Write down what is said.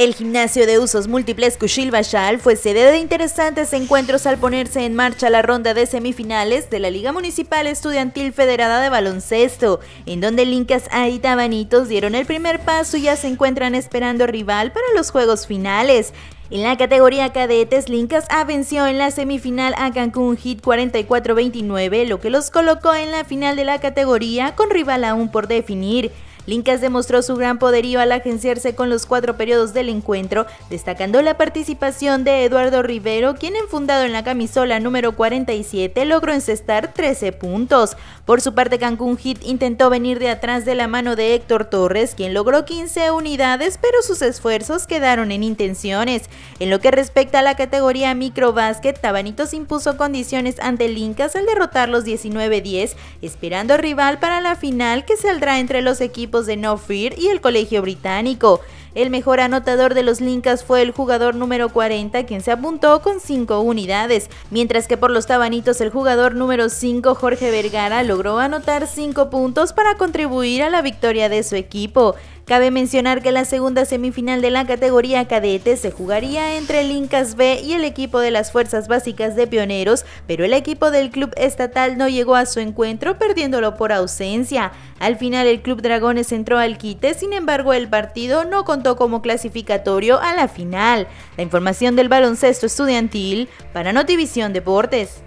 El gimnasio de usos múltiples Kushil Bashal fue sede de interesantes encuentros al ponerse en marcha la ronda de semifinales de la Liga Municipal Estudiantil Federada de Baloncesto, en donde Lincas A y Tabanitos dieron el primer paso y ya se encuentran esperando rival para los juegos finales. En la categoría cadetes, Lincas A venció en la semifinal a Cancún Hit 44-29, lo que los colocó en la final de la categoría con rival aún por definir. Lincas demostró su gran poderío al agenciarse con los cuatro periodos del encuentro, destacando la participación de Eduardo Rivero, quien enfundado en la camisola número 47 logró encestar 13 puntos. Por su parte, Cancún Hit intentó venir de atrás de la mano de Héctor Torres, quien logró 15 unidades, pero sus esfuerzos quedaron en intenciones. En lo que respecta a la categoría microbásquet, Tabanitos impuso condiciones ante Lincas al derrotar los 19-10, esperando rival para la final que saldrá entre los equipos de No Fear y el Colegio Británico. El mejor anotador de los Lincas fue el jugador número 40, quien se apuntó con 5 unidades, mientras que por los Tabanitos el jugador número 5, Jorge Vergara, logró anotar 5 puntos para contribuir a la victoria de su equipo. Cabe mencionar que la segunda semifinal de la categoría cadete se jugaría entre el Incas B y el equipo de las Fuerzas Básicas de Pioneros, pero el equipo del club estatal no llegó a su encuentro perdiéndolo por ausencia. Al final el club Dragones entró al quite, sin embargo el partido no contó como clasificatorio a la final. La información del baloncesto estudiantil para Notivisión Deportes.